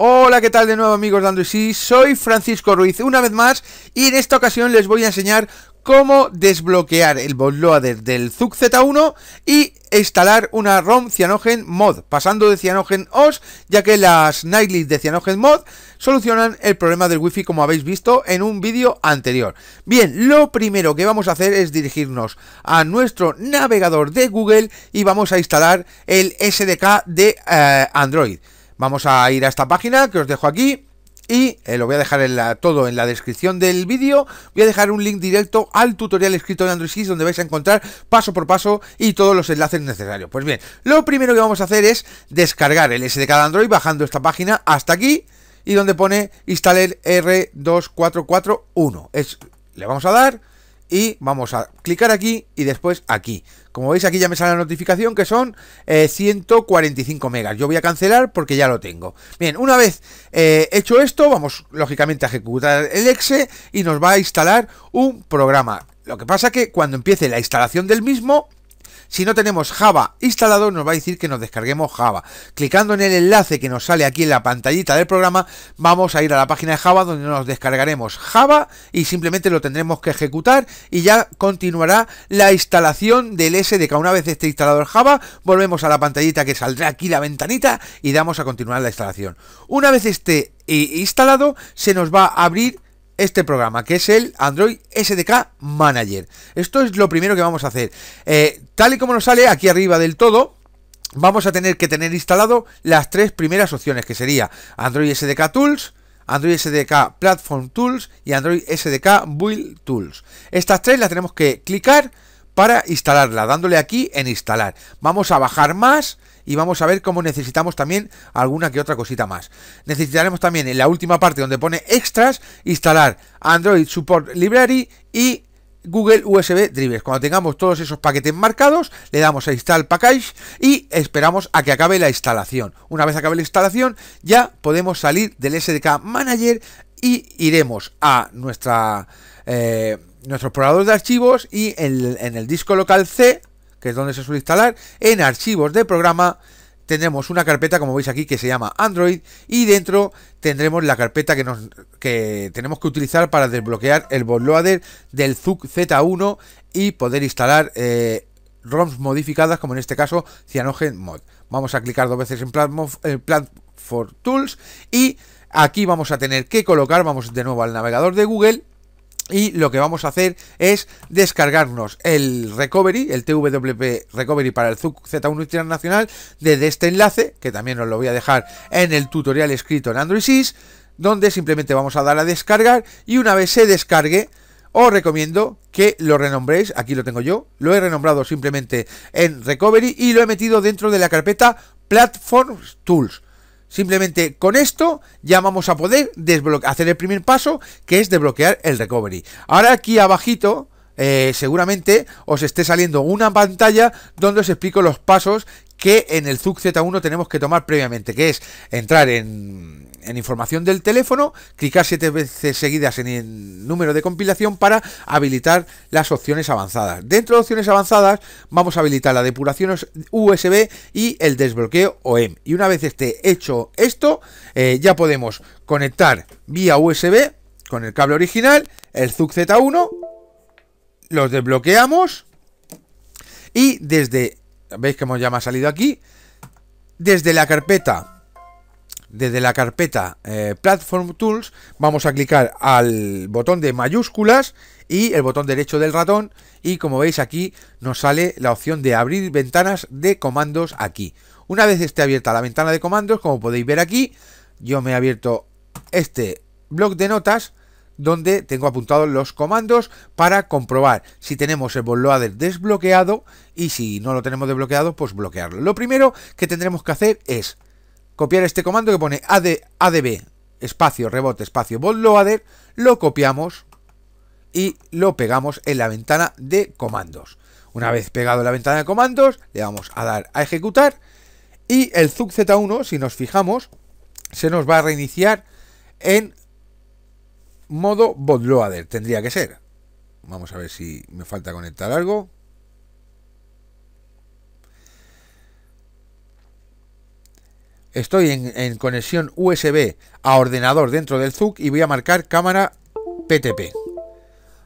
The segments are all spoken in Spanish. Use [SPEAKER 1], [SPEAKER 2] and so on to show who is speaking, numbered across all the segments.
[SPEAKER 1] Hola, ¿qué tal de nuevo amigos de Android? soy Francisco Ruiz una vez más y en esta ocasión les voy a enseñar cómo desbloquear el bootloader del ZUC Z1 y instalar una ROM Cyanogen Mod, pasando de Cyanogen OS, ya que las nightly de Cyanogen Mod solucionan el problema del wifi como habéis visto en un vídeo anterior. Bien, lo primero que vamos a hacer es dirigirnos a nuestro navegador de Google y vamos a instalar el SDK de eh, Android. Vamos a ir a esta página que os dejo aquí. Y eh, lo voy a dejar todo en la descripción del vídeo. Voy a dejar un link directo al tutorial escrito en Android 6 donde vais a encontrar paso por paso y todos los enlaces necesarios. Pues bien, lo primero que vamos a hacer es descargar el SDK de Android bajando esta página hasta aquí y donde pone instalar R2441. Es, le vamos a dar y vamos a clicar aquí y después aquí. Como veis aquí ya me sale la notificación que son 145 eh, megas. Yo voy a cancelar porque ya lo tengo. Bien, una vez eh, hecho esto, vamos lógicamente a ejecutar el exe y nos va a instalar un programa. Lo que pasa que cuando empiece la instalación del mismo, si no tenemos Java instalado, nos va a decir que nos descarguemos Java. Clicando en el enlace que nos sale aquí en la pantallita del programa, vamos a ir a la página de Java donde nos descargaremos Java y simplemente lo tendremos que ejecutar y ya continuará la instalación del SDK. Una vez esté instalado el Java, volvemos a la pantallita que saldrá aquí la ventanita y damos a continuar la instalación. Una vez esté eh, instalado, se nos va a abrir este programa, que es el Android SDK Manager. Esto es lo primero que vamos a hacer. Eh, tal y como nos sale aquí arriba del todo, vamos a tener que tener instalado las tres primeras opciones, que sería Android SDK Tools, Android SDK Platform Tools y Android SDK Build Tools. Estas tres las tenemos que clicar para instalarla, dándole aquí en instalar. Vamos a bajar más y vamos a ver cómo necesitamos también alguna que otra cosita más. Necesitaremos también en la última parte donde pone extras, instalar Android Support Library y Google USB Drivers. Cuando tengamos todos esos paquetes marcados, le damos a Install Package y esperamos a que acabe la instalación. Una vez acabe la instalación, ya podemos salir del SDK Manager y iremos a nuestra, eh, nuestro explorador de archivos y en el disco local C que es donde se suele instalar, en archivos de programa tenemos una carpeta, como veis aquí, que se llama Android y dentro tendremos la carpeta que, nos, tenemos que utilizar para desbloquear el bootloader del ZUK Z1 y poder instalar eh, ROMs modificadas, como en este caso Cyanogen Mod. Vamos a clicar dos veces en Platform for Tools y aquí vamos a tener que colocar, vamos de nuevo al navegador de Google y lo que vamos a hacer es descargarnos el recovery, el TWP recovery para el ZUC Z1 internacional desde este enlace, que también os lo voy a dejar en el tutorial escrito en Android 6, donde simplemente vamos a dar a descargar y una vez se descargue, os recomiendo que lo renombréis, aquí lo tengo yo, lo he renombrado simplemente en recovery y lo he metido dentro de la carpeta Platform Tools. Simplemente con esto ya vamos a poder hacer el primer paso, que es desbloquear el recovery. Ahora aquí abajito, eh, seguramente os esté saliendo una pantalla donde os explico los pasos que en el ZUC Z1 tenemos que tomar previamente, que es entrar en, información del teléfono, clicar siete veces seguidas en el número de compilación para habilitar las opciones avanzadas. Dentro de opciones avanzadas vamos a habilitar la depuración USB y el desbloqueo OEM. Y una vez esté hecho esto, eh, ya podemos conectar vía USB con el cable original, el ZUC Z1, los desbloqueamos y desde Veis que ya me ha salido aquí. Desde la carpeta, desde la carpeta eh, Platform Tools, vamos a clicar al botón de mayúsculas y el botón derecho del ratón. Y como veis aquí nos sale la opción de abrir ventanas de comandos aquí. Una vez esté abierta la ventana de comandos, como podéis ver aquí, yo me he abierto este bloc de notas donde tengo apuntados los comandos para comprobar si tenemos el bootloader desbloqueado y si no lo tenemos desbloqueado, pues bloquearlo. Lo primero que tendremos que hacer es copiar este comando que pone ADB espacio rebote espacio bootloader, lo copiamos y lo pegamos en la ventana de comandos. Una vez pegado en la ventana de comandos, le vamos a dar a ejecutar y el ZUC Z1, si nos fijamos, se nos va a reiniciar en Modo bootloader tendría que ser. Vamos a ver si me falta conectar algo. Estoy en, conexión USB a ordenador dentro del ZUC y voy a marcar cámara PTP.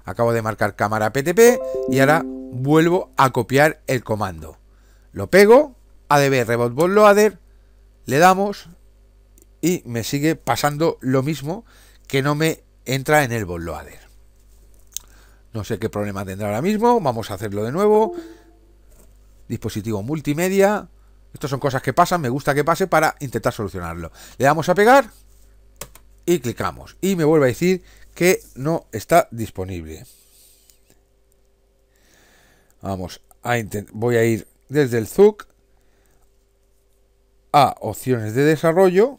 [SPEAKER 1] Acabo de marcar cámara PTP y ahora vuelvo a copiar el comando. Lo pego, ADB reboot Bootloader, le damos y me sigue pasando lo mismo que no me entra en el bootloader. No sé qué problema tendrá ahora mismo, vamos a hacerlo de nuevo. Dispositivo multimedia. Estas son cosas que pasan, me gusta que pase para intentar solucionarlo. Le damos a pegar y clicamos. Y me vuelve a decir que no está disponible. Vamos a voy a ir desde el ZUC a opciones de desarrollo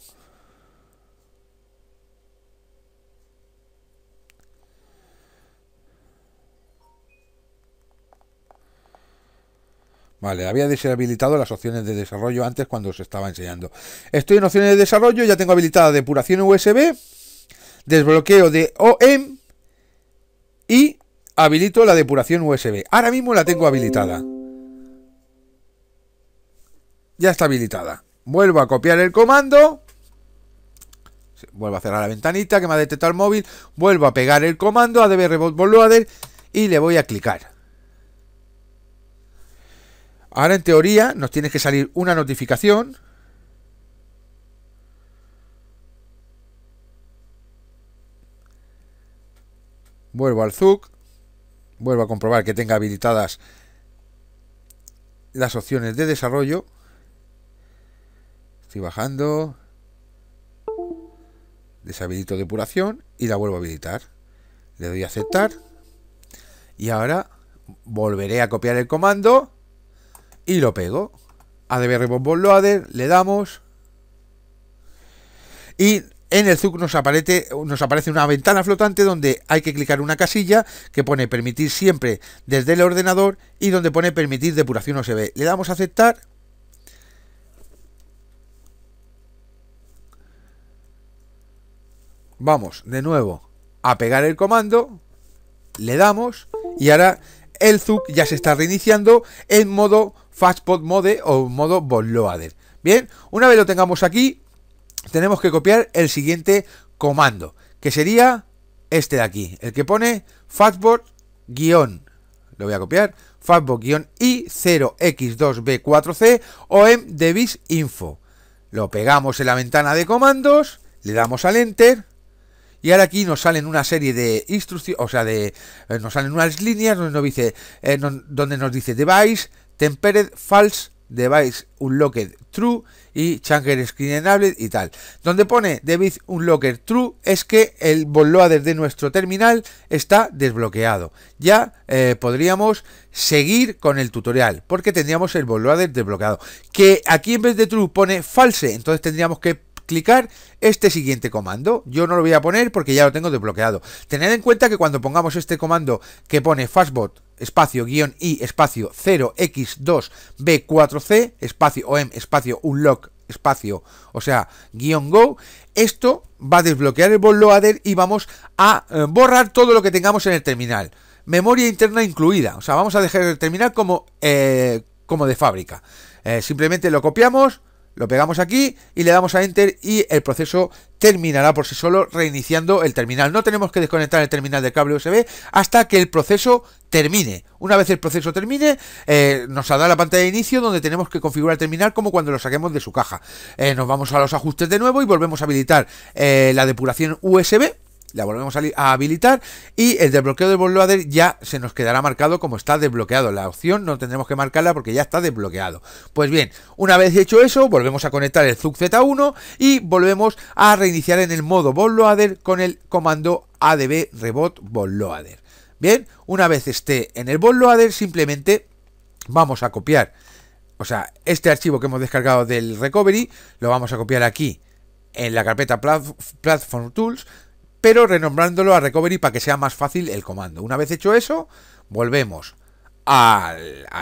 [SPEAKER 1] Vale, había deshabilitado las opciones de desarrollo antes cuando os estaba enseñando. Estoy en opciones de desarrollo, ya tengo habilitada depuración USB, desbloqueo de OEM y habilito la depuración USB. Ahora mismo la tengo habilitada. Ya está habilitada. Vuelvo a copiar el comando. Vuelvo a cerrar la ventanita que me ha detectado el móvil. Vuelvo a pegar el comando ADB Reboot Loader y le voy a clicar. Ahora en teoría nos tiene que salir una notificación. Vuelvo al Zuc. Vuelvo a comprobar que tenga habilitadas las opciones de desarrollo. Estoy bajando. Deshabilito depuración y la vuelvo a habilitar. Le doy a aceptar. Y ahora volveré a copiar el comando y lo pego. ADB Bomb Loader, le damos. Y en el ZUC nos aparece, nos aparece una ventana flotante donde hay que clicar una casilla que pone permitir siempre desde el ordenador y donde pone permitir depuración OSB. Le damos a aceptar. Vamos de nuevo a pegar el comando. Le damos y ahora el ZUC ya se está reiniciando en modo fastbot Mode o modo Bootloader. Bien, una vez lo tengamos aquí, tenemos que copiar el siguiente comando, que sería este de aquí, el que pone fastbot guión, lo voy a copiar, fastbot-i0x2b4c o en info. Lo pegamos en la ventana de comandos, le damos al enter y ahora aquí nos salen una serie de instrucciones, o sea, de eh, nos salen unas líneas nos dice eh, donde nos dice device Tempered False, Device Unlocked True y Changer Screen Enabled y tal. Donde pone Device Unlocker True es que el bootloader de nuestro terminal está desbloqueado. Ya eh, podríamos seguir con el tutorial porque tendríamos el bootloader desbloqueado. Que aquí en vez de True pone False, entonces tendríamos que clicar este siguiente comando. Yo no lo voy a poner porque ya lo tengo desbloqueado. Tened en cuenta que cuando pongamos este comando que pone fastbot espacio guión y espacio 0x2b4c espacio om em, espacio unlock espacio, o sea, guión go, esto va a desbloquear el bootloader y vamos a eh, borrar todo lo que tengamos en el terminal. Memoria interna incluida, o sea, vamos a dejar el terminal como, eh, como de fábrica. Eh, simplemente lo copiamos, lo pegamos aquí y le damos a Enter y el proceso terminará por sí solo reiniciando el terminal. No tenemos que desconectar el terminal del cable USB hasta que el proceso termine. Una vez el proceso termine, eh, nos saldrá la pantalla de inicio donde tenemos que configurar el terminal como cuando lo saquemos de su caja. Eh, nos vamos a los ajustes de nuevo y volvemos a habilitar eh, la depuración USB la volvemos a, habilitar y el desbloqueo del bootloader ya se nos quedará marcado como está desbloqueado. La opción no tendremos que marcarla porque ya está desbloqueado. Pues bien, una vez hecho eso, volvemos a conectar el Zug Z1 y volvemos a reiniciar en el modo bootloader con el comando ADB Rebot Bootloader. Bien, una vez esté en el bootloader, simplemente vamos a copiar. O sea, este archivo que hemos descargado del recovery lo vamos a copiar aquí en la carpeta Platform Tools, pero renombrándolo a recovery para que sea más fácil el comando. Una vez hecho eso, volvemos a,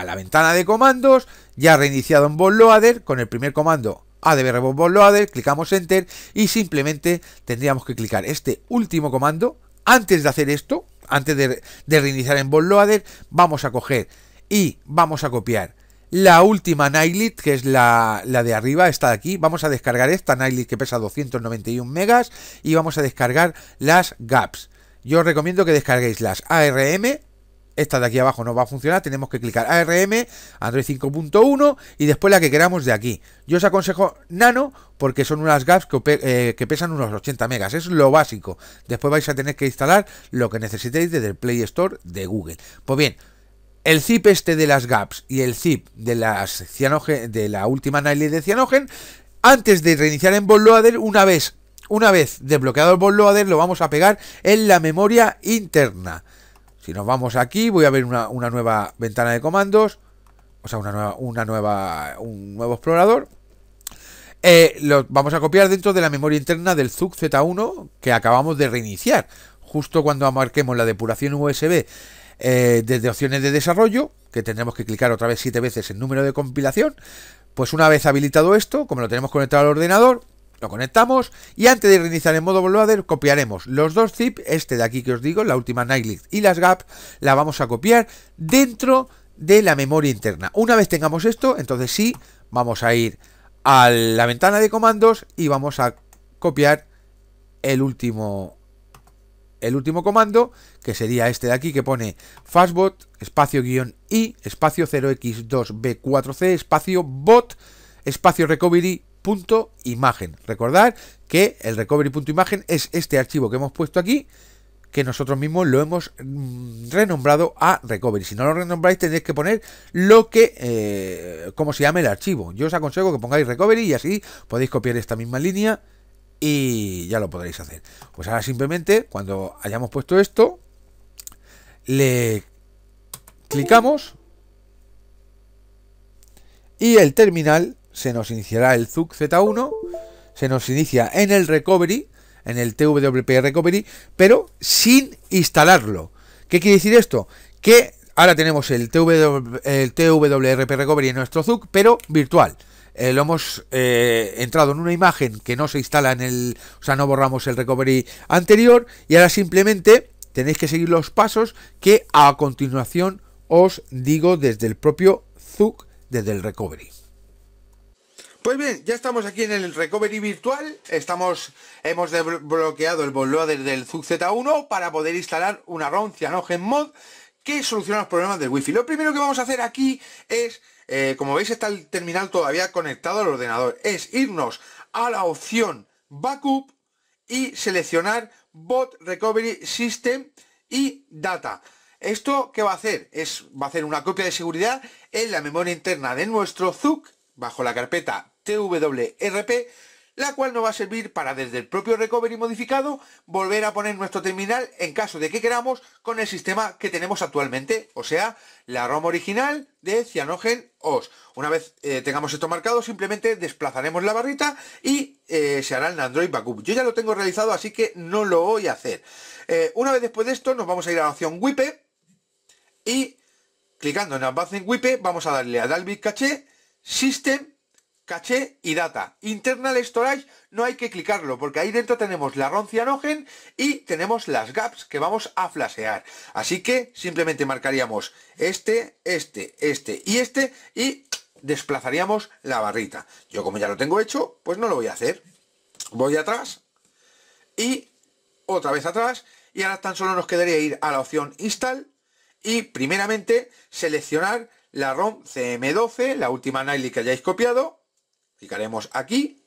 [SPEAKER 1] la ventana de comandos, ya reiniciado en bootloader, con el primer comando ADB Reboot Bootloader, clicamos Enter y simplemente tendríamos que clicar este último comando. Antes de hacer esto, antes de, reiniciar en Bootloader, vamos a coger y vamos a copiar la última Nightlit, que es la, la, de arriba, está aquí. Vamos a descargar esta Nightlit que pesa 291 megas y vamos a descargar las GAPS. Yo os recomiendo que descarguéis las ARM. Esta de aquí abajo no va a funcionar, tenemos que clicar ARM, Android 5.1 y después la que queramos de aquí. Yo os aconsejo Nano porque son unas GAPS que, eh, que pesan unos 80 megas, es lo básico. Después vais a tener que instalar lo que necesitéis desde el Play Store de Google. Pues bien, el zip este de las gaps y el zip de las de la última análisis de cianogen, antes de reiniciar en bootloader, una vez, una vez desbloqueado el bootloader, lo vamos a pegar en la memoria interna. Si nos vamos aquí, voy a ver una, nueva ventana de comandos, o sea, una nueva, un nuevo explorador. Eh, lo vamos a copiar dentro de la memoria interna del ZUC Z1 que acabamos de reiniciar, justo cuando marquemos la depuración USB eh, desde opciones de desarrollo, que tendremos que clicar otra vez siete veces en número de compilación, pues una vez habilitado esto, como lo tenemos conectado al ordenador, lo conectamos y antes de reiniciar en modo bootloader copiaremos los dos zip, este de aquí que os digo, la última nightly y las GAP, la vamos a copiar dentro de la memoria interna. Una vez tengamos esto, entonces sí, vamos a ir a la ventana de comandos y vamos a copiar el último el último comando, que sería este de aquí que pone fastbot, espacio guión y espacio 0x2b4c, espacio bot, espacio recovery punto imagen. Recordad que el imagen es este archivo que hemos puesto aquí, que nosotros mismos lo hemos mm, renombrado a recovery. Si no lo renombráis tenéis que poner lo que, eh, como se llama el archivo. Yo os aconsejo que pongáis recovery y así podéis copiar esta misma línea y ya lo podréis hacer. Pues ahora simplemente, cuando hayamos puesto esto, le clicamos y el terminal se nos iniciará el ZUC Z1, se nos inicia en el recovery, en el TWP recovery, pero sin instalarlo. ¿Qué quiere decir esto? Que ahora tenemos el, TW, TWRP recovery en nuestro ZUC, pero virtual. Eh, lo hemos eh, entrado en una imagen que no se instala en el, o sea, no borramos el recovery anterior y ahora simplemente tenéis que seguir los pasos que a continuación os digo desde el propio Zug, desde el recovery. Pues bien, ya estamos aquí en el recovery virtual, estamos, hemos desbloqueado el bootloader del Zug Z1 para poder instalar una ROM CyanogenMod que soluciona los problemas del wifi. Lo primero que vamos a hacer aquí es eh, como veis está el terminal todavía conectado al ordenador. Es irnos a la opción Backup y seleccionar Bot Recovery System y Data. ¿Esto qué va a hacer? Es, va a hacer una copia de seguridad en la memoria interna de nuestro ZUC bajo la carpeta TWRP la cual nos va a servir para desde el propio recovery modificado volver a poner nuestro terminal en caso de que queramos con el sistema que tenemos actualmente, o sea, la ROM original de Cyanogen OS. Una vez eh, tengamos esto marcado, simplemente desplazaremos la barrita y eh, se hará el Android Backup. Yo ya lo tengo realizado, así que no lo voy a hacer. Eh, una vez después de esto, nos vamos a ir a la opción WIPE y clicando en Advanced WIPE, vamos a darle a Dalvik Cache, System caché y data. Internal Storage no hay que clicarlo porque ahí dentro tenemos la ROM cianogen y tenemos las gaps que vamos a flashear. Así que simplemente marcaríamos este, este, este y este y desplazaríamos la barrita. Yo como ya lo tengo hecho, pues no lo voy a hacer. Voy atrás y otra vez atrás y ahora tan solo nos quedaría ir a la opción Install y primeramente seleccionar la ROM CM12, la última Nightly que hayáis copiado Clicaremos aquí.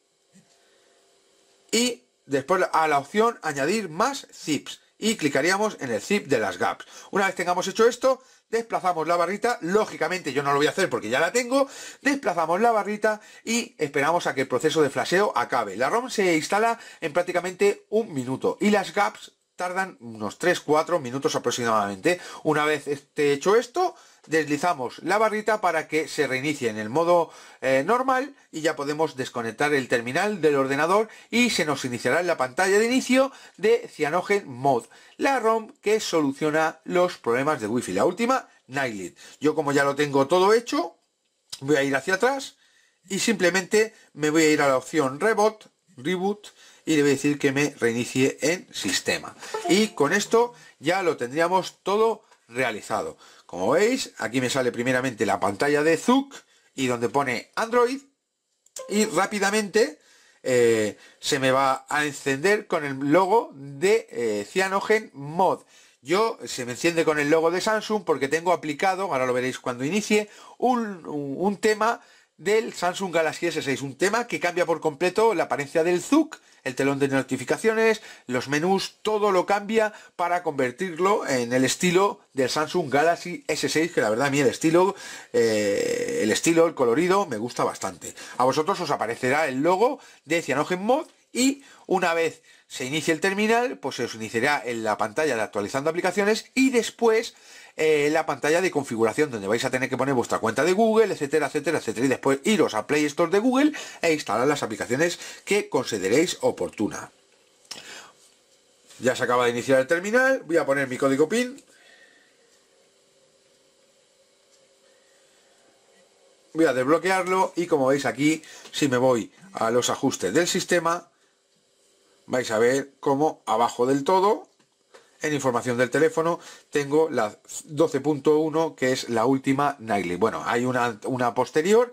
[SPEAKER 1] Y después a la opción añadir más zips. Y clicaríamos en el zip de las gaps. Una vez tengamos hecho esto, desplazamos la barrita, lógicamente yo no lo voy a hacer porque ya la tengo, desplazamos la barrita y esperamos a que el proceso de flasheo acabe. La ROM se instala en prácticamente un minuto y las gaps tardan unos 3-4 minutos aproximadamente. Una vez esté hecho esto, deslizamos la barrita para que se reinicie en el modo eh, normal y ya podemos desconectar el terminal del ordenador y se nos iniciará en la pantalla de inicio de Cyanogen Mod, la ROM que soluciona los problemas de Wi-Fi. La última, Nightlit. Yo como ya lo tengo todo hecho, voy a ir hacia atrás y simplemente me voy a ir a la opción Reboot, Reboot, y le voy a decir que me reinicie en sistema. Y con esto ya lo tendríamos todo realizado. Como veis, aquí me sale primeramente la pantalla de Zuc y donde pone Android y rápidamente eh, se me va a encender con el logo de eh, CyanogenMod. Mod. Yo se me enciende con el logo de Samsung porque tengo aplicado, ahora lo veréis cuando inicie, un tema del Samsung Galaxy S6, un tema que cambia por completo la apariencia del ZUC, el telón de notificaciones, los menús, todo lo cambia para convertirlo en el estilo del Samsung Galaxy S6, que la verdad a mí el estilo, eh, el estilo, el colorido me gusta bastante. A vosotros os aparecerá el logo de CyanogenMod Mod y una vez se inicia el terminal, pues se os iniciará en la pantalla de actualizando aplicaciones y después eh, la pantalla de configuración donde vais a tener que poner vuestra cuenta de Google, etcétera, etcétera, etcétera. Y después iros a Play Store de Google e instalar las aplicaciones que consideréis oportuna. Ya se acaba de iniciar el terminal, voy a poner mi código PIN. Voy a desbloquearlo y como veis aquí, si me voy a los ajustes del sistema, vais a ver cómo abajo del todo, en información del teléfono, tengo la 12.1, que es la última Nightly. Bueno, hay una, una posterior,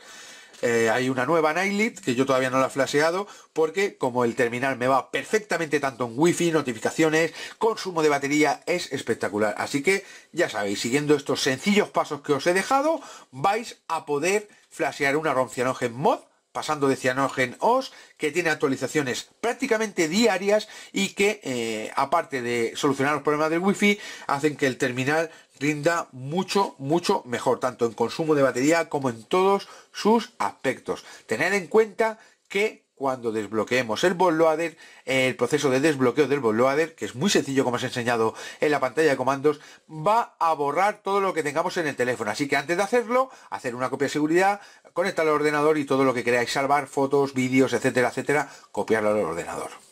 [SPEAKER 1] eh, hay una nueva Nightly que yo todavía no la he flasheado porque como el terminal me va perfectamente tanto en wifi, notificaciones, consumo de batería, es espectacular. Así que ya sabéis, siguiendo estos sencillos pasos que os he dejado, vais a poder flashear una ROM Mod pasando de Cyanogen OS, que tiene actualizaciones prácticamente diarias y que, eh, aparte de solucionar los problemas del wifi, hacen que el terminal rinda mucho, mucho mejor, tanto en consumo de batería como en todos sus aspectos. Tened en cuenta que cuando desbloqueemos el bootloader, el proceso de desbloqueo del bootloader, que es muy sencillo como os he enseñado en la pantalla de comandos, va a borrar todo lo que tengamos en el teléfono. Así que antes de hacerlo, hacer una copia de seguridad, conectar al ordenador y todo lo que queráis salvar, fotos, vídeos, etcétera, etcétera, copiarlo al ordenador.